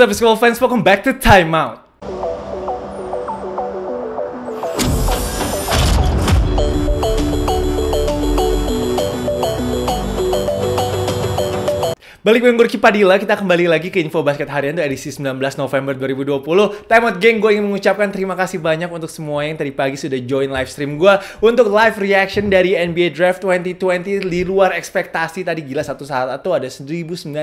What's up, school friends? Welcome back to Timeout. Balik dengan Gorky Padilla, kita kembali lagi ke Info Basket Harian dari edisi 19 November 2020. Time out geng, gue ingin mengucapkan terima kasih banyak untuk semua yang tadi pagi sudah join live stream gue untuk live reaction dari NBA Draft 2020 di luar ekspektasi tadi gila satu saat atau ada 1900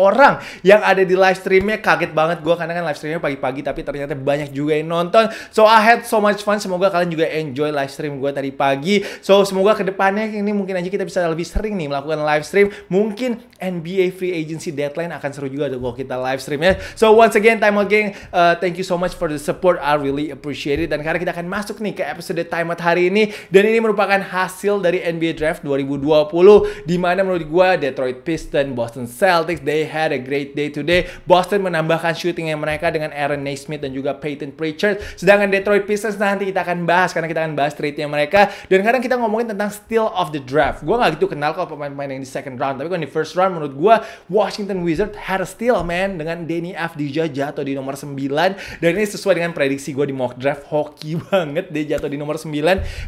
orang yang ada di live streamnya kaget banget gue karena kan live streamnya pagi-pagi tapi ternyata banyak juga yang nonton so I had so much fun semoga kalian juga enjoy live stream gue tadi pagi so semoga kedepannya ini mungkin aja kita bisa lebih sering nih melakukan live stream mungkin NBA free agency deadline akan seru juga kalau kita live stream ya. So once again Time Out Gang, uh, thank you so much for the support. I really appreciate it. Dan karena kita akan masuk nih ke episode Time Out hari ini dan ini merupakan hasil dari NBA Draft 2020 di mana menurut gue Detroit Pistons, Boston Celtics they had a great day today. Boston menambahkan shooting yang mereka dengan Aaron Naismith dan juga Peyton Pritchard. Sedangkan Detroit Pistons nanti kita akan bahas karena kita akan bahas trade-nya mereka dan kadang kita ngomongin tentang steal of the draft. Gue nggak gitu kenal kalau pemain-pemain yang di second round, tapi kalau di first round menurut gue Washington Wizards had a steal man dengan Danny Avdija jatuh di nomor 9 dan ini sesuai dengan prediksi gue di mock draft hoki banget dia jatuh di nomor 9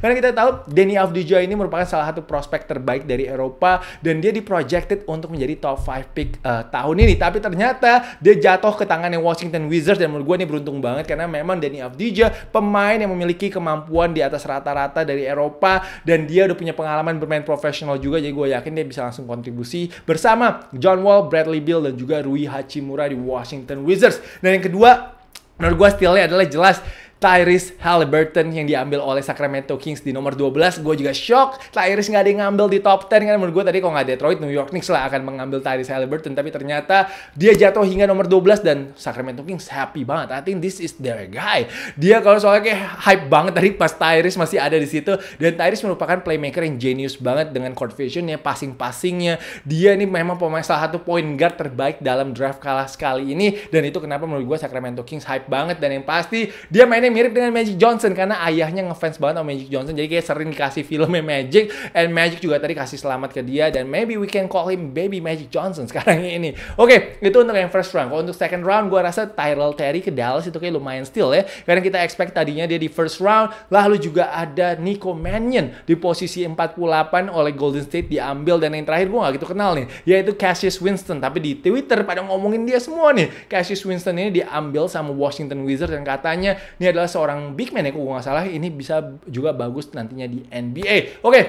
karena kita tahu Danny Avdija ini merupakan salah satu prospek terbaik dari Eropa dan dia diprojected untuk menjadi top 5 pick uh, tahun ini tapi ternyata dia jatuh ke tangannya Washington Wizards dan menurut gue ini beruntung banget karena memang Danny Avdija pemain yang memiliki kemampuan di atas rata-rata dari Eropa dan dia udah punya pengalaman bermain profesional juga jadi gue yakin dia bisa langsung kontribusi bersama John Wall, Bradley Beal, dan juga Rui Hachimura di Washington Wizards. Dan yang kedua, menurut gue stilnya adalah jelas Tyrese Halliburton yang diambil oleh Sacramento Kings di nomor 12. Gue juga shock. Tyrese nggak ada yang ngambil di top 10 kan. Menurut gue tadi kalau nggak Detroit, New York Knicks lah akan mengambil Tyrese Halliburton. Tapi ternyata dia jatuh hingga nomor 12 dan Sacramento Kings happy banget. I think this is their guy. Dia kalau soalnya kayak hype banget tadi pas Tyrese masih ada di situ. Dan Tyrese merupakan playmaker yang genius banget dengan court visionnya, passing-passingnya. Dia ini memang pemain salah satu point guard terbaik dalam draft kalah sekali ini. Dan itu kenapa menurut gue Sacramento Kings hype banget. Dan yang pasti dia mainnya mirip dengan Magic Johnson karena ayahnya ngefans banget sama Magic Johnson. Jadi kayak sering dikasih filmnya Magic and Magic juga tadi kasih selamat ke dia dan maybe we can call him Baby Magic Johnson sekarang ini. Oke, okay, itu untuk yang first round. Kalau untuk second round gue rasa Tyrell Terry ke Dallas itu kayak lumayan still ya. Karena kita expect tadinya dia di first round, lalu juga ada Nico Mannion di posisi 48 oleh Golden State diambil dan yang terakhir gue gak gitu kenal nih, yaitu Cassius Winston. Tapi di Twitter pada ngomongin dia semua nih. Cassius Winston ini diambil sama Washington Wizards dan katanya ini adalah seorang big man ya, kalau nggak salah ini bisa juga bagus nantinya di NBA. Oke,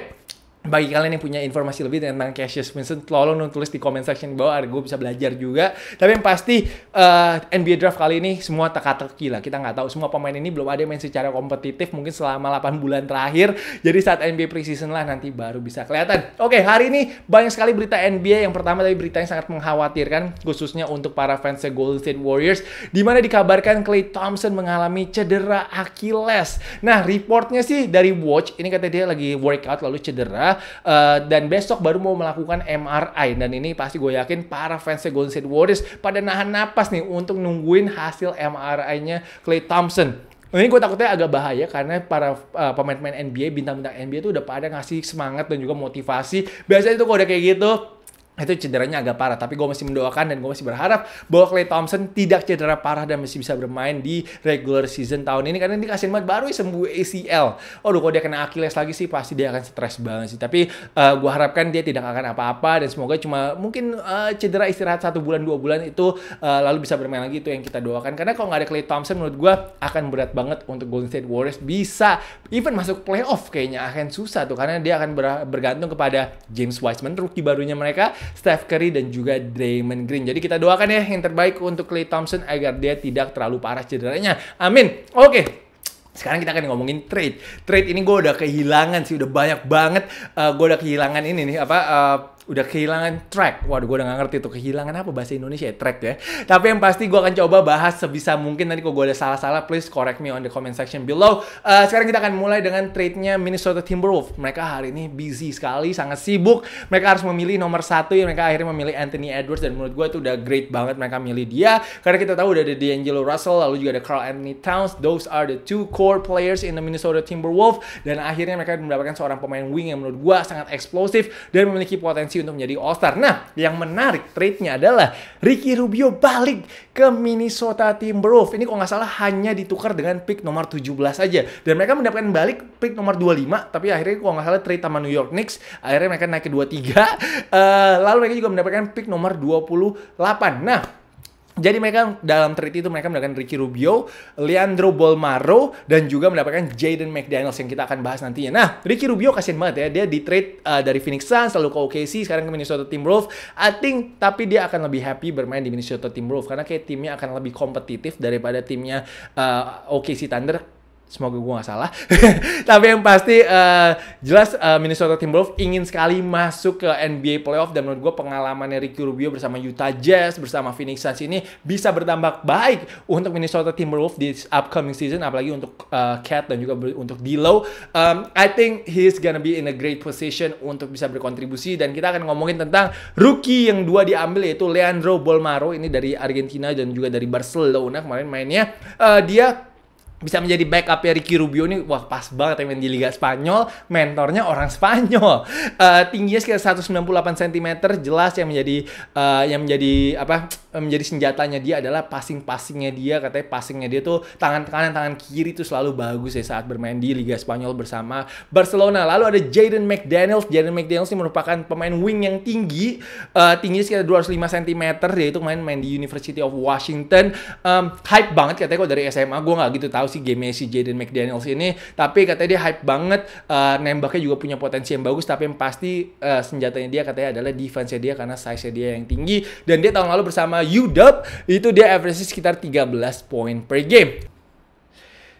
bagi kalian yang punya informasi lebih tentang Cassius Winston, tolong tulis di comment section di bawah, gue bisa belajar juga. Tapi yang pasti uh, eh, NBA draft kali ini semua teka-teki lah. Kita nggak tahu semua pemain ini belum ada yang main secara kompetitif mungkin selama 8 bulan terakhir. Jadi saat NBA preseason lah nanti baru bisa kelihatan. Oke, hari ini banyak sekali berita NBA. Yang pertama tadi berita yang sangat mengkhawatirkan khususnya untuk para fans Golden State Warriors di mana dikabarkan Klay Thompson mengalami cedera Achilles. Nah, reportnya sih dari Watch ini katanya dia lagi workout lalu cedera uh, dan besok baru mau melakukan MRI dan ini pasti gue yakin para fans Golden State Warriors pada nahan napas nih untuk nungguin hasil MRI-nya Clay Thompson. Ini gue takutnya agak bahaya karena para uh, pemain-pemain NBA, bintang-bintang NBA itu udah pada ngasih semangat dan juga motivasi. Biasanya itu kalau udah kayak gitu, itu cederanya agak parah tapi gue masih mendoakan dan gue masih berharap bahwa Clay Thompson tidak cedera parah dan masih bisa bermain di regular season tahun ini karena dia kasihan banget baru sembuh ACL aduh kalau dia kena Achilles lagi sih pasti dia akan stres banget sih tapi uh, eh, gue harapkan dia tidak akan apa-apa dan semoga cuma mungkin uh, cedera istirahat satu bulan dua bulan itu uh, lalu bisa bermain lagi itu yang kita doakan karena kalau nggak ada Clay Thompson menurut gue akan berat banget untuk Golden State Warriors bisa even masuk playoff kayaknya akan susah tuh karena dia akan bergantung kepada James Wiseman rookie barunya mereka Steph Curry dan juga Draymond Green. Jadi kita doakan ya yang terbaik untuk Klay Thompson agar dia tidak terlalu parah cederanya. Amin. Oke. Okay. Sekarang kita akan ngomongin trade. Trade ini gue udah kehilangan sih, udah banyak banget uh, gue udah kehilangan ini nih apa uh, udah kehilangan track. Waduh, gue udah gak ngerti tuh kehilangan apa bahasa Indonesia ya, track ya. Tapi yang pasti gue akan coba bahas sebisa mungkin. Nanti kalau gue ada salah-salah, please correct me on the comment section below. Uh, sekarang kita akan mulai dengan trade-nya Minnesota Timberwolves. Mereka hari ini busy sekali, sangat sibuk. Mereka harus memilih nomor satu yang mereka akhirnya memilih Anthony Edwards. Dan menurut gue itu udah great banget mereka milih dia. Karena kita tahu udah ada D'Angelo Russell, lalu juga ada Carl Anthony Towns. Those are the two core players in the Minnesota Timberwolves. Dan akhirnya mereka mendapatkan seorang pemain wing yang menurut gue sangat eksplosif dan memiliki potensi potensi untuk menjadi All Star. Nah, yang menarik trade-nya adalah Ricky Rubio balik ke Minnesota Timberwolves. Ini kalau nggak salah hanya ditukar dengan pick nomor 17 aja. Dan mereka mendapatkan balik pick nomor 25, tapi akhirnya kalau nggak salah trade sama New York Knicks, akhirnya mereka naik ke 23. Uh, eh, lalu mereka juga mendapatkan pick nomor 28. Nah, jadi mereka dalam trade itu mereka mendapatkan Ricky Rubio, Leandro Bolmaro, dan juga mendapatkan Jaden McDaniels yang kita akan bahas nantinya. Nah, Ricky Rubio kasihan banget ya. Dia di trade uh, dari Phoenix Suns, lalu ke OKC, sekarang ke Minnesota Timberwolves. I think, tapi dia akan lebih happy bermain di Minnesota Timberwolves. Karena kayak timnya akan lebih kompetitif daripada timnya uh, eh, OKC Thunder semoga gue gak salah. Tapi yang pasti uh, jelas uh, Minnesota Timberwolves ingin sekali masuk ke NBA playoff dan menurut gue pengalamannya Ricky Rubio bersama Utah Jazz bersama Phoenix Suns ini bisa bertambah baik untuk Minnesota Timberwolves di upcoming season apalagi untuk uh, Cat dan juga untuk D'Lo. Um, I think he's gonna be in a great position untuk bisa berkontribusi dan kita akan ngomongin tentang rookie yang dua diambil yaitu Leandro Bolmaro ini dari Argentina dan juga dari Barcelona kemarin mainnya. Uh, dia bisa menjadi backup ya Ricky Rubio ini wah pas banget yang main di Liga Spanyol mentornya orang Spanyol uh, tingginya sekitar 198 cm jelas yang menjadi uh, yang menjadi apa menjadi senjatanya dia adalah passing passingnya dia katanya passingnya dia tuh tangan kanan tangan kiri tuh selalu bagus ya saat bermain di Liga Spanyol bersama Barcelona lalu ada Jaden McDaniels Jaden McDaniels ini merupakan pemain wing yang tinggi uh, tingginya sekitar 205 cm yaitu main-main di University of Washington um, hype banget katanya kok dari SMA gue nggak gitu tahu sih si game si Jaden McDaniels ini. Tapi katanya dia hype banget, uh, nembaknya juga punya potensi yang bagus. Tapi yang pasti uh, senjatanya dia katanya adalah defense-nya dia karena size-nya dia yang tinggi. Dan dia tahun lalu bersama UW itu dia average sekitar 13 poin per game.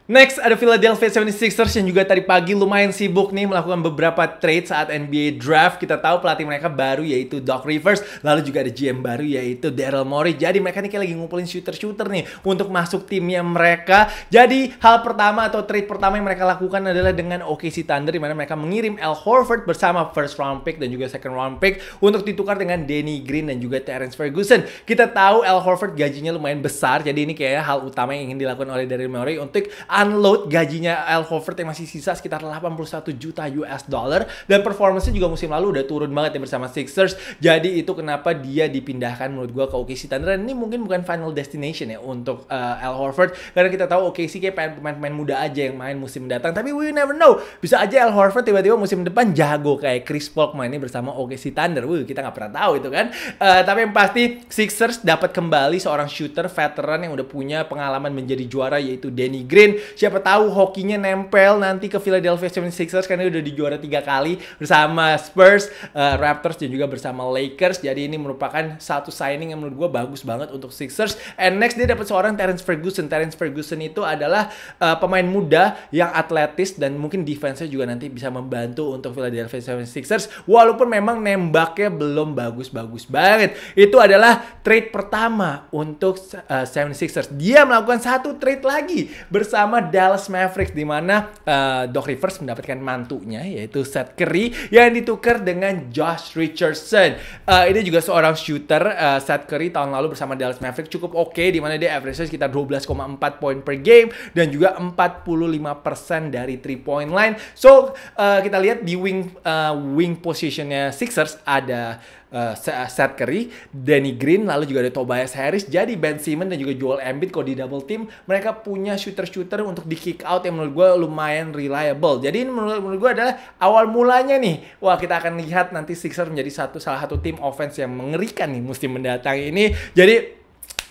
Next ada Philadelphia 76ers yang juga tadi pagi lumayan sibuk nih melakukan beberapa trade saat NBA draft. Kita tahu pelatih mereka baru yaitu Doc Rivers, lalu juga ada GM baru yaitu Daryl Morey. Jadi mereka nih kayak lagi ngumpulin shooter-shooter nih untuk masuk timnya mereka. Jadi hal pertama atau trade pertama yang mereka lakukan adalah dengan OKC Thunder di mana mereka mengirim Al Horford bersama first round pick dan juga second round pick untuk ditukar dengan Danny Green dan juga Terrence Ferguson. Kita tahu Al Horford gajinya lumayan besar, jadi ini kayak hal utama yang ingin dilakukan oleh Daryl Morey untuk unload gajinya Al Horford yang masih sisa sekitar 81 juta US dollar dan performance juga musim lalu udah turun banget ya bersama Sixers. Jadi itu kenapa dia dipindahkan menurut gue ke OKC Thunder ini mungkin bukan final destination ya untuk uh, Al Horford karena kita tahu OKC kayak pemain-pemain muda aja yang main musim datang Tapi we never know. Bisa aja Al Horford tiba-tiba musim depan jago kayak Chris Paul mainnya bersama OKC Thunder. Wih, kita nggak pernah tahu itu kan. Uh, tapi yang pasti Sixers dapat kembali seorang shooter veteran yang udah punya pengalaman menjadi juara yaitu Danny Green siapa tahu hokinya nempel nanti ke Philadelphia 76ers karena udah di juara tiga kali bersama Spurs, uh, Raptors dan juga bersama Lakers. Jadi ini merupakan satu signing yang menurut gue bagus banget untuk Sixers. And next dia dapat seorang Terence Ferguson. Terence Ferguson itu adalah uh, pemain muda yang atletis dan mungkin defense-nya juga nanti bisa membantu untuk Philadelphia 76ers walaupun memang nembaknya belum bagus-bagus banget. Itu adalah trade pertama untuk uh, eh, 76ers. Dia melakukan satu trade lagi bersama sama Dallas Mavericks di mana uh, Doc Rivers mendapatkan mantunya yaitu Seth Curry yang ditukar dengan Josh Richardson. Uh, ini juga seorang shooter uh, Seth Curry tahun lalu bersama Dallas Mavericks cukup oke okay, di mana dia average sekitar 12,4 poin per game dan juga 45% dari three point line. So uh, kita lihat di wing uh, wing positionnya Sixers ada uh, Seth Curry, Danny Green, lalu juga ada Tobias Harris. Jadi Ben Simmons dan juga Joel Embiid kalau di double team mereka punya shooter-shooter untuk di kick out yang menurut gue lumayan reliable. Jadi ini menurut menurut gue adalah awal mulanya nih. Wah kita akan lihat nanti Sixers menjadi satu salah satu tim offense yang mengerikan nih musim mendatang ini. Jadi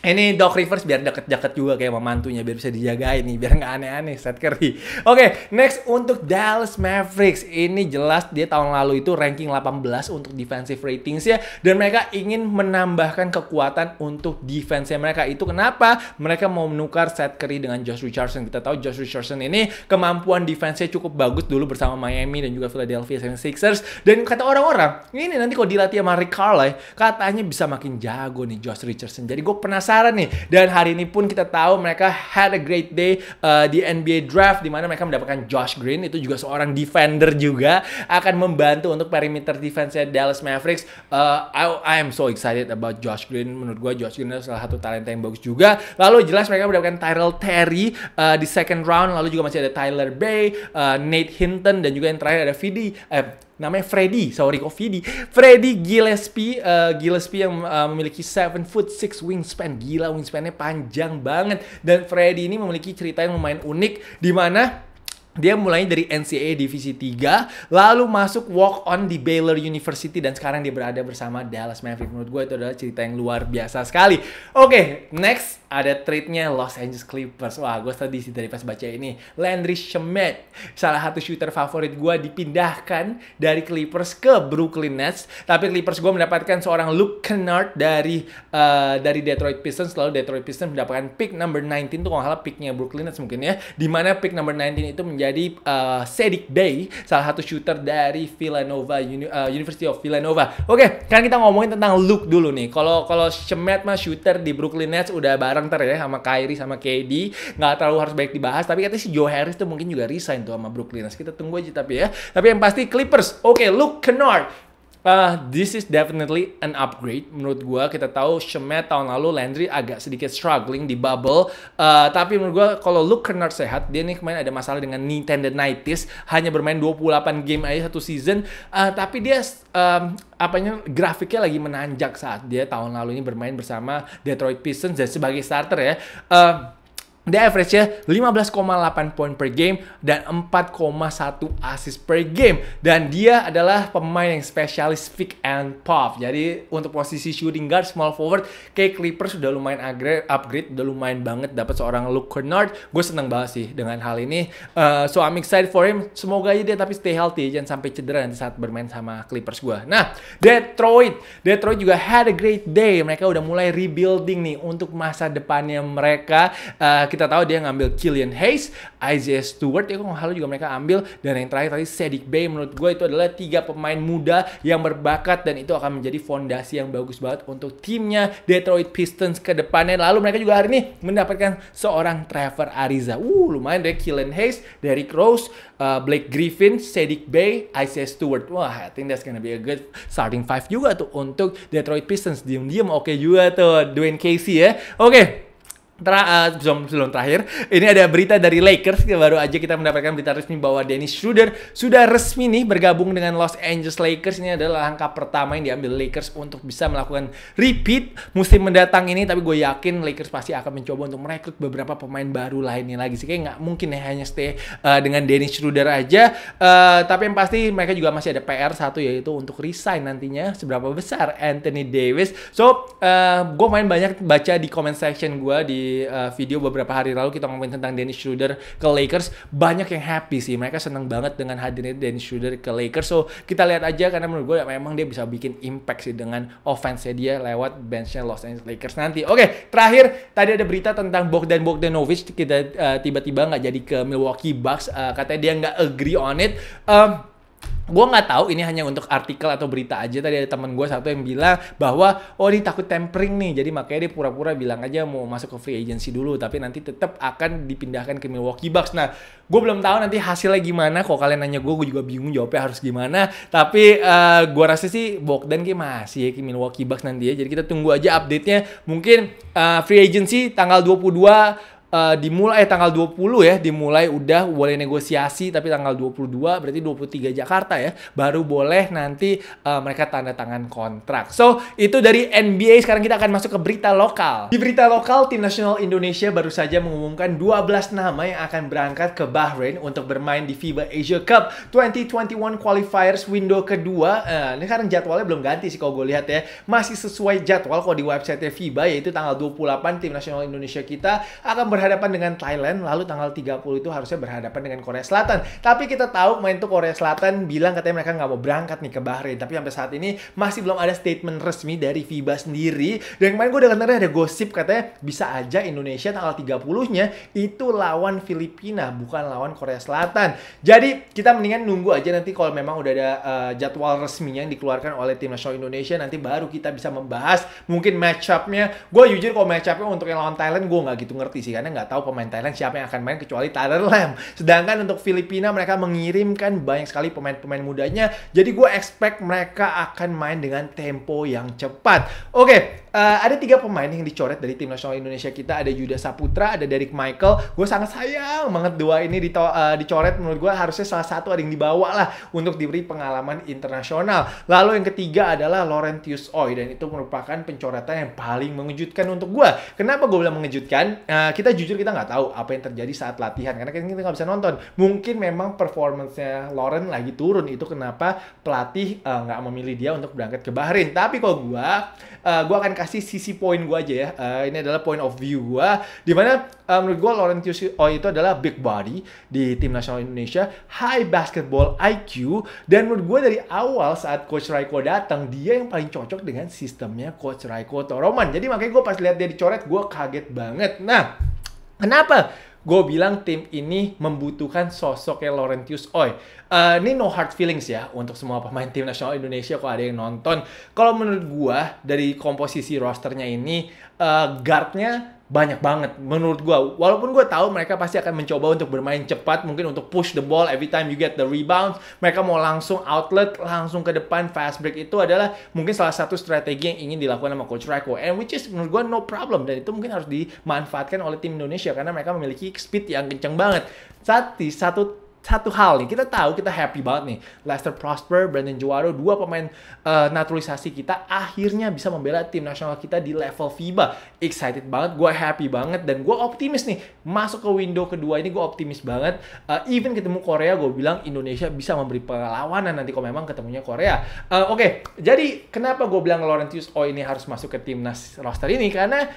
Eh, ini Doc Rivers biar deket-deket juga kayak sama mantunya biar bisa dijagain nih biar nggak aneh-aneh set Curry. Oke, okay, next untuk Dallas Mavericks. Ini jelas dia tahun lalu itu ranking 18 untuk defensive ratings ya dan mereka ingin menambahkan kekuatan untuk defense mereka. Itu kenapa mereka mau menukar set Curry dengan Josh Richardson. Kita tahu Josh Richardson ini kemampuan defense-nya cukup bagus dulu bersama Miami dan juga Philadelphia 76ers dan kata orang-orang, ini nanti kalau dilatih sama Rick Carlisle katanya bisa makin jago nih Josh Richardson. Jadi gue penasaran penasaran nih. Dan hari ini pun kita tahu mereka had a great day uh, di NBA draft di mana mereka mendapatkan Josh Green itu juga seorang defender juga akan membantu untuk perimeter defense Dallas Mavericks. Uh, I, I am so excited about Josh Green. Menurut gue Josh Green adalah salah satu talenta yang bagus juga. Lalu jelas mereka mendapatkan Tyrell Terry uh, di second round. Lalu juga masih ada Tyler Bay, uh, Nate Hinton dan juga yang terakhir ada Vidi eh, namanya Freddy, sorry kok Freddy, Freddy Gillespie, uh, Gillespie yang uh, memiliki seven foot six wingspan. Gila wingspannya panjang banget. Dan Freddy ini memiliki cerita yang lumayan unik di mana dia mulai dari NCAA Divisi 3, lalu masuk walk on di Baylor University dan sekarang dia berada bersama Dallas Mavericks. Menurut gue itu adalah cerita yang luar biasa sekali. Oke, okay, next ada trade-nya Los Angeles Clippers. Wah, gue tadi sih dari pas baca ini. Landry Shamet, salah satu shooter favorit gue dipindahkan dari Clippers ke Brooklyn Nets. Tapi Clippers gue mendapatkan seorang Luke Kennard dari uh, dari Detroit Pistons. Lalu Detroit Pistons mendapatkan pick number 19 tuh kalau salah picknya Brooklyn Nets mungkin ya. Dimana pick number 19 itu menjadi jadi uh, eh, Cedric Bay, salah satu shooter dari Villanova Uni uh, University of Villanova. Oke, okay, kan kita ngomongin tentang Luke dulu nih. Kalau kalau Shemet mah shooter di Brooklyn Nets udah bareng ter ya sama Kyrie sama KD, nggak terlalu harus baik dibahas. Tapi katanya si Joe Harris tuh mungkin juga resign tuh sama Brooklyn Nets. Kita tunggu aja tapi ya. Tapi yang pasti Clippers. Oke, okay, Luke Kennard Uh, this is definitely an upgrade menurut gue. Kita tahu Shemet tahun lalu Landry agak sedikit struggling di bubble. Uh, tapi menurut gue kalau Luke Kennard sehat, dia nih kemarin ada masalah dengan knee tendonitis. Hanya bermain 28 game aja satu season. Uh, tapi dia um, apanya grafiknya lagi menanjak saat dia tahun lalu ini bermain bersama Detroit Pistons dan sebagai starter ya. Uh, dia average-nya 15,8 poin per game dan 4,1 assist per game. Dan dia adalah pemain yang spesialis pick and pop. Jadi untuk posisi shooting guard, small forward, kayak Clippers sudah lumayan upgrade, udah lumayan banget dapat seorang Luke Kennard. Gue seneng banget sih dengan hal ini. Uh, so I'm excited for him. Semoga aja dia tapi stay healthy, jangan sampai cedera nanti saat bermain sama Clippers gue. Nah, Detroit. Detroit juga had a great day. Mereka udah mulai rebuilding nih untuk masa depannya mereka. Uh, kita tahu dia ngambil Killian Hayes, Isaiah Stewart, ya kalau juga mereka ambil. Dan yang terakhir tadi Cedric Bay menurut gue itu adalah tiga pemain muda yang berbakat dan itu akan menjadi fondasi yang bagus banget untuk timnya Detroit Pistons ke depannya. Lalu mereka juga hari ini mendapatkan seorang Trevor Ariza. Uh, lumayan deh Killian Hayes, Derrick Rose, uh, Blake Griffin, Cedric Bay, Isaiah Stewart. Wah, I think that's gonna be a good starting five juga tuh untuk Detroit Pistons. Diem-diem oke okay juga tuh Dwayne Casey ya. Oke, okay. Tra, uh, terakhir, ini ada berita dari Lakers. Baru aja kita mendapatkan berita resmi bahwa Dennis Schroeder sudah resmi nih bergabung dengan Los Angeles Lakers. Ini adalah langkah pertama yang diambil Lakers untuk bisa melakukan repeat musim mendatang ini. Tapi gue yakin Lakers pasti akan mencoba untuk merekrut beberapa pemain baru lainnya lagi. Sih kayak nggak mungkin ya hanya stay uh, dengan Dennis Schroeder aja. Uh, tapi yang pasti mereka juga masih ada PR satu yaitu untuk resign nantinya seberapa besar Anthony Davis. So uh, gue main banyak baca di comment section gue di uh, video beberapa hari lalu kita ngomongin tentang Dennis Schroeder ke Lakers, banyak yang happy sih. Mereka seneng banget dengan hadirnya Dennis Schroeder ke Lakers. So kita lihat aja karena menurut gue memang dia bisa bikin impact sih dengan offense dia lewat benchnya Los Angeles Lakers nanti. Oke, okay, terakhir tadi ada berita tentang Bogdan Bogdanovic kita tiba eh, tiba-tiba nggak jadi ke Milwaukee Bucks. Uh, katanya dia nggak agree on it. Um, gue nggak tahu ini hanya untuk artikel atau berita aja tadi ada teman gue satu yang bilang bahwa oh ini takut tempering nih jadi makanya dia pura-pura bilang aja mau masuk ke free agency dulu tapi nanti tetap akan dipindahkan ke Milwaukee Bucks nah gue belum tahu nanti hasilnya gimana kok kalian nanya gue gue juga bingung jawabnya harus gimana tapi uh, eh, gue rasa sih Bogdan kayak masih ya ke Milwaukee Bucks nanti ya jadi kita tunggu aja update nya mungkin uh, free agency tanggal 22 uh, dimulai eh, tanggal 20 ya, dimulai udah boleh negosiasi tapi tanggal 22 berarti 23 Jakarta ya, baru boleh nanti uh, mereka tanda tangan kontrak. So, itu dari NBA sekarang kita akan masuk ke berita lokal. Di berita lokal tim nasional Indonesia baru saja mengumumkan 12 nama yang akan berangkat ke Bahrain untuk bermain di FIBA Asia Cup 2021 qualifiers window kedua. Uh, ini sekarang jadwalnya belum ganti sih kalau gue lihat ya. Masih sesuai jadwal kalau di website FIBA yaitu tanggal 28 tim nasional Indonesia kita akan berhasil berhadapan dengan Thailand, lalu tanggal 30 itu harusnya berhadapan dengan Korea Selatan. Tapi kita tahu main tuh Korea Selatan bilang katanya mereka nggak mau berangkat nih ke Bahrain. Tapi sampai saat ini masih belum ada statement resmi dari FIBA sendiri. Dan kemarin gue udah dengar ada gosip katanya bisa aja Indonesia tanggal 30-nya itu lawan Filipina, bukan lawan Korea Selatan. Jadi kita mendingan nunggu aja nanti kalau memang udah ada uh, jadwal resminya yang dikeluarkan oleh tim nasional Indonesia nanti baru kita bisa membahas mungkin match up-nya. Gue jujur kalau match up-nya untuk yang lawan Thailand gue nggak gitu ngerti sih kan karena nggak tahu pemain Thailand siapa yang akan main kecuali Tyler Lam. Sedangkan untuk Filipina mereka mengirimkan banyak sekali pemain-pemain mudanya. Jadi gue expect mereka akan main dengan tempo yang cepat. Oke, okay, Uh, ada tiga pemain yang dicoret dari tim nasional Indonesia kita. Ada Yuda Saputra, ada Derek Michael. Gue sangat sayang banget dua ini dito- uh, dicoret. Menurut gue harusnya salah satu ada yang dibawa lah untuk diberi pengalaman internasional. Lalu yang ketiga adalah Laurentius Oi dan itu merupakan pencoretan yang paling mengejutkan untuk gue. Kenapa gue bilang mengejutkan? Uh, kita jujur kita nggak tahu apa yang terjadi saat latihan karena kita nggak bisa nonton. Mungkin memang performancenya Lauren lagi turun itu kenapa pelatih nggak uh, memilih dia untuk berangkat ke Bahrain. Tapi kalau gue, uh, gue akan kasih kasih sisi poin gue aja ya. Uh, ini adalah point of view gue. Dimana uh, eh, menurut gue Laurentius Oi oh, itu adalah big body di tim nasional Indonesia, high basketball IQ, dan menurut gue dari awal saat Coach Raiko datang, dia yang paling cocok dengan sistemnya Coach Raiko Toroman. Jadi makanya gue pas lihat dia dicoret, gue kaget banget. Nah, kenapa? gue bilang tim ini membutuhkan sosoknya Laurentius Oi. Uh, eh, ini no hard feelings ya untuk semua pemain tim nasional Indonesia kalau ada yang nonton. Kalau menurut gue dari komposisi rosternya ini uh, guardnya banyak banget menurut gue. Walaupun gue tahu mereka pasti akan mencoba untuk bermain cepat, mungkin untuk push the ball every time you get the rebound. Mereka mau langsung outlet, langsung ke depan fast break itu adalah mungkin salah satu strategi yang ingin dilakukan sama Coach Racco. And which is menurut gue no problem dan itu mungkin harus dimanfaatkan oleh tim Indonesia karena mereka memiliki speed yang kenceng banget. saat di satu satu hal nih, kita tahu kita happy banget nih. Lester Prosper, Brandon Juaro, dua pemain uh, naturalisasi kita akhirnya bisa membela tim nasional kita di level FIBA. Excited banget, gue happy banget dan gue optimis nih. Masuk ke window kedua ini gue optimis banget. Uh, even ketemu Korea, gue bilang Indonesia bisa memberi perlawanan nanti kalau memang ketemunya Korea. Uh, Oke, okay. jadi kenapa gue bilang Laurentius O ini harus masuk ke timnas roster ini karena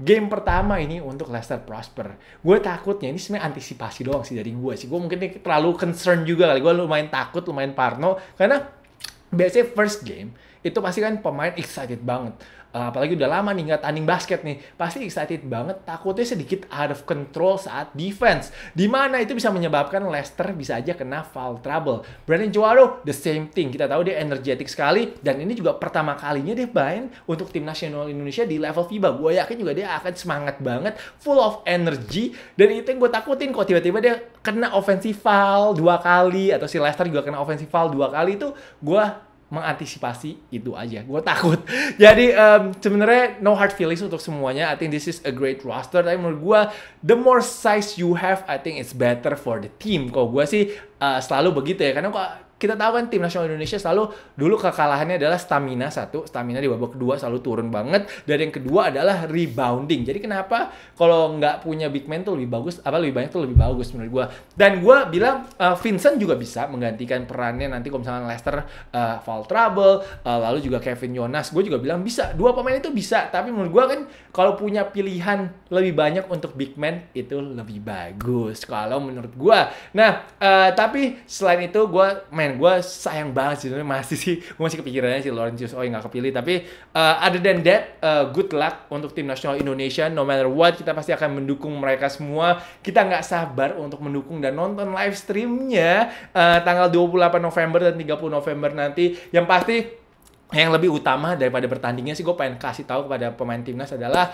game pertama ini untuk Leicester prosper. Gue takutnya ini sebenarnya antisipasi doang sih dari gue sih. Gue mungkin ini terlalu concern juga kali. Gue lumayan takut, lumayan parno karena biasanya first game itu pasti kan pemain excited banget. Eh, apalagi udah lama nih nggak tanding basket nih, pasti excited banget. Takutnya sedikit out of control saat defense, di mana itu bisa menyebabkan Leicester bisa aja kena foul trouble. Brandon Juaro the same thing, kita tahu dia energetik sekali dan ini juga pertama kalinya dia main untuk tim nasional Indonesia di level FIBA. Gue yakin juga dia akan semangat banget, full of energy dan itu yang gue takutin kok tiba-tiba dia kena offensive foul dua kali atau si Leicester juga kena offensive foul dua kali itu gue mengantisipasi itu aja. Gue takut. Jadi um, sebenarnya no hard feelings untuk semuanya. I think this is a great roster. Tapi menurut gue the more size you have, I think it's better for the team. Kalau gue sih uh, selalu begitu ya. Karena kita tahu kan tim nasional Indonesia selalu dulu kekalahannya adalah stamina satu, stamina di babak kedua selalu turun banget. Dan yang kedua adalah rebounding. Jadi kenapa kalau nggak punya big man tuh lebih bagus, apa lebih banyak tuh lebih bagus menurut gue. Dan gue bilang uh, Vincent juga bisa menggantikan perannya nanti kalau misalnya Leicester uh, eh, fall trouble, uh, lalu juga Kevin Jonas. Gue juga bilang bisa. Dua pemain itu bisa. Tapi menurut gue kan kalau punya pilihan lebih banyak untuk big man itu lebih bagus. Kalau menurut gue. Nah, uh, tapi selain itu gue main sayang gue sayang banget sih masih sih gue masih kepikirannya si Laurentius Oi oh ya nggak kepilih tapi uh, other than that uh, good luck untuk tim nasional Indonesia no matter what kita pasti akan mendukung mereka semua kita nggak sabar untuk mendukung dan nonton live streamnya uh, tanggal 28 November dan 30 November nanti yang pasti yang lebih utama daripada bertandingnya sih gue pengen kasih tahu kepada pemain timnas adalah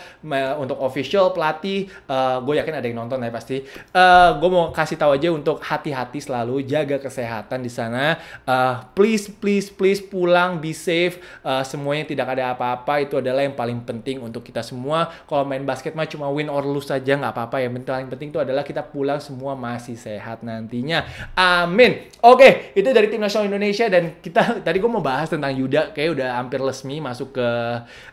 untuk official pelatih uh, eh, gue yakin ada yang nonton lah ya pasti uh, eh, gue mau kasih tahu aja untuk hati-hati selalu jaga kesehatan di sana uh, please please please pulang be safe uh, semuanya tidak ada apa-apa itu adalah yang paling penting untuk kita semua kalau main basket mah cuma win or lose saja nggak apa-apa ya yang paling penting itu adalah kita pulang semua masih sehat nantinya amin oke okay, itu dari tim nasional Indonesia dan kita tadi gue mau bahas tentang Yuda kayak udah hampir resmi masuk ke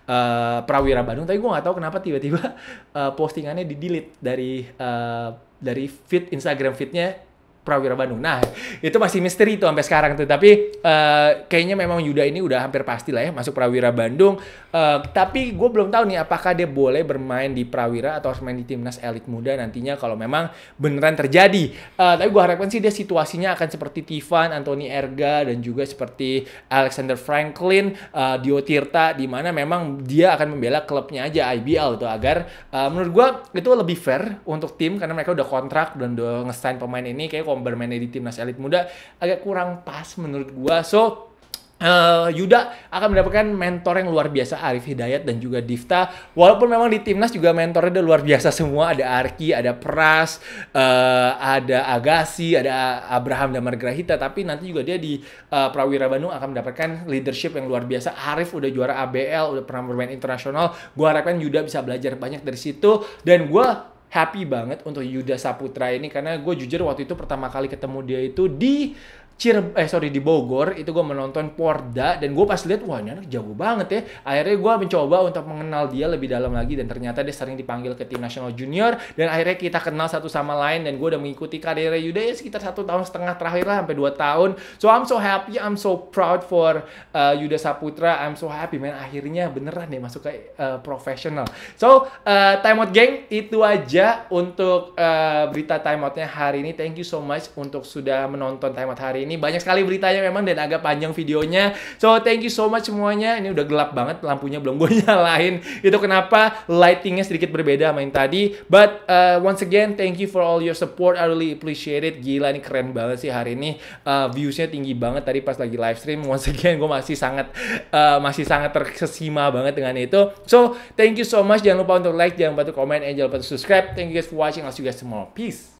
uh, Prawira Bandung tapi gue nggak tahu kenapa tiba-tiba uh, postingannya di delete dari uh, dari feed Instagram feednya Prawira Bandung. Nah, itu masih misteri tuh sampai sekarang tuh. Tapi uh, kayaknya memang Yuda ini udah hampir pasti lah ya masuk Prawira Bandung. Uh, tapi gue belum tahu nih apakah dia boleh bermain di Prawira atau harus main di timnas elit muda nantinya kalau memang beneran terjadi. Uh, tapi gue harapkan sih dia situasinya akan seperti Tivan, Anthony Erga, dan juga seperti Alexander Franklin, uh, Dio Tirta, di mana memang dia akan membela klubnya aja IBL tuh agar uh, menurut gue itu lebih fair untuk tim karena mereka udah kontrak dan udah ngesign pemain ini kayak bermain di timnas elit muda agak kurang pas menurut gua. So Uh, Yuda akan mendapatkan mentor yang luar biasa Arif Hidayat dan juga Difta walaupun memang di timnas juga mentornya udah luar biasa semua ada Arki, ada Pras, uh, ada Agassi, ada Abraham dan Margrahita tapi nanti juga dia di uh, Prawira Bandung akan mendapatkan leadership yang luar biasa Arif udah juara ABL, udah pernah bermain internasional gue harapkan Yuda bisa belajar banyak dari situ dan gue happy banget untuk Yuda Saputra ini karena gue jujur waktu itu pertama kali ketemu dia itu di Cir eh sorry di Bogor itu gue menonton Porda dan gue pas lihat wah ini anak jago banget ya akhirnya gue mencoba untuk mengenal dia lebih dalam lagi dan ternyata dia sering dipanggil ke tim nasional junior dan akhirnya kita kenal satu sama lain dan gue udah mengikuti karirnya Yuda ya sekitar satu tahun setengah terakhir lah sampai dua tahun so I'm so happy I'm so proud for uh, Yuda Saputra I'm so happy man akhirnya beneran deh masuk ke uh, profesional so uh, time out geng itu aja untuk uh, berita time outnya hari ini thank you so much untuk sudah menonton time out hari ini ini. Banyak sekali beritanya memang dan agak panjang videonya. So, thank you so much semuanya. Ini udah gelap banget, lampunya belum gue nyalain. Itu kenapa lightingnya sedikit berbeda main tadi. But uh, once again, thank you for all your support. I really appreciate it. Gila, ini keren banget sih hari ini. Uh, viewsnya tinggi banget tadi pas lagi live stream. Once again, gue masih sangat uh, masih sangat tersesima banget dengan itu. So, thank you so much. Jangan lupa untuk like, jangan lupa untuk comment, and jangan lupa untuk subscribe. Thank you guys for watching. I'll see you guys tomorrow. Peace.